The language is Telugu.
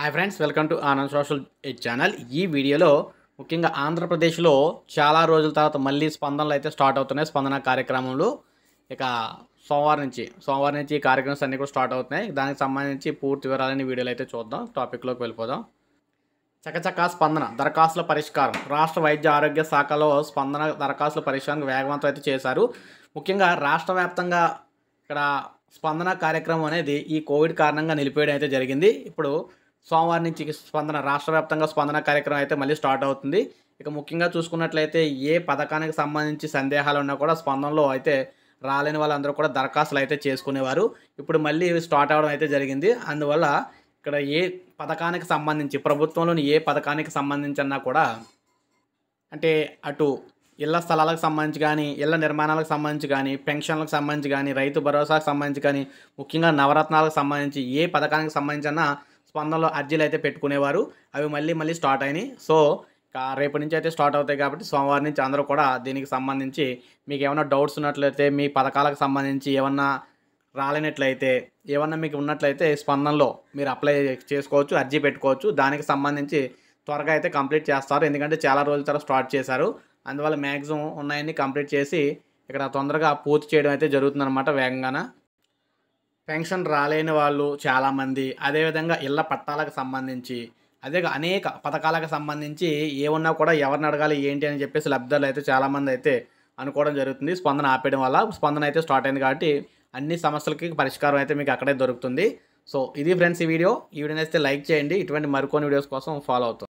hi friends welcome to Anand social channel ఈ వీడియోలో ముఖ్యంగా ఆంధ్రప్రదేశ్లో చాలా రోజుల తర్వాత మళ్ళీ స్పందనలు అయితే స్టార్ట్ అవుతున్నాయి స్పందన కార్యక్రమంలో ఇక సోమవారం నుంచి సోమవారం నుంచి ఈ కార్యక్రమ్స్ అన్నీ కూడా స్టార్ట్ అవుతున్నాయి దానికి సంబంధించి పూర్తి వివరాలని వీడియోలు అయితే చూద్దాం టాపిక్లోకి వెళ్ళిపోదాం చకచక స్పందన దరఖాస్తుల పరిష్కారం రాష్ట్ర వైద్య ఆరోగ్య శాఖలో స్పందన దరఖాస్తుల పరిష్కారానికి వేగవంతం అయితే చేశారు ముఖ్యంగా రాష్ట్ర వ్యాప్తంగా ఇక్కడ స్పందన కార్యక్రమం అనేది ఈ కోవిడ్ కారణంగా నిలిపేయడం అయితే జరిగింది ఇప్పుడు సోమవారం నుంచి స్పందన రాష్ట్ర వ్యాప్తంగా స్పందన కార్యక్రమం అయితే మళ్ళీ స్టార్ట్ అవుతుంది ఇక ముఖ్యంగా చూసుకున్నట్లయితే ఏ పథకానికి సంబంధించి సందేహాలు ఉన్నా కూడా స్పందనలో అయితే రాలేని వాళ్ళందరూ కూడా దరఖాస్తులు అయితే చేసుకునేవారు ఇప్పుడు మళ్ళీ స్టార్ట్ అవడం అయితే జరిగింది అందువల్ల ఇక్కడ ఏ పథకానికి సంబంధించి ప్రభుత్వంలోని ఏ పథకానికి సంబంధించి అన్నా కూడా అంటే అటు ఇళ్ల స్థలాలకు సంబంధించి కానీ ఇళ్ల నిర్మాణాలకు సంబంధించి కానీ పెన్షన్లకు సంబంధించి కానీ రైతు భరోసాకు సంబంధించి కానీ ముఖ్యంగా నవరత్నాలకు సంబంధించి ఏ పథకానికి సంబంధించి అన్నా స్పందనలో అర్జీలు అయితే పెట్టుకునేవారు అవి మళ్ళీ మళ్ళీ స్టార్ట్ అయినాయి సో రేపటి నుంచి అయితే స్టార్ట్ అవుతాయి కాబట్టి సోమవారం నుంచి అందరూ కూడా దీనికి సంబంధించి మీకు ఏమైనా డౌట్స్ ఉన్నట్లయితే మీ పథకాలకు సంబంధించి ఏమన్నా రాలేనట్లయితే ఏమన్నా మీకు ఉన్నట్లయితే స్పందనలో మీరు అప్లై చేసుకోవచ్చు అర్జీ పెట్టుకోవచ్చు దానికి సంబంధించి త్వరగా అయితే కంప్లీట్ చేస్తారు ఎందుకంటే చాలా రోజుల తర్వాత స్టార్ట్ చేశారు అందువల్ల మ్యాక్సిమం ఉన్నాయని కంప్లీట్ చేసి ఇక్కడ తొందరగా పూర్తి చేయడం అయితే జరుగుతుందన్నమాట వేగంగా పెన్షన్ రాలేని వాళ్ళు చాలామంది అదేవిధంగా ఇళ్ల పట్టాలకు సంబంధించి అదే అనేక పథకాలకు సంబంధించి ఏమున్నా కూడా ఎవరిని అడగాలి ఏంటి అని చెప్పేసి లబ్ధాలు అయితే చాలామంది అయితే అనుకోవడం జరుగుతుంది స్పందన ఆపేయడం వల్ల స్పందన అయితే స్టార్ట్ అయింది కాబట్టి అన్ని సమస్యలకి పరిష్కారం అయితే మీకు అక్కడే దొరుకుతుంది సో ఇది ఫ్రెండ్స్ ఈ వీడియో ఈ వీడియో అయితే లైక్ చేయండి ఇటువంటి మరికొన్ని వీడియోస్ కోసం ఫాలో అవుతుంది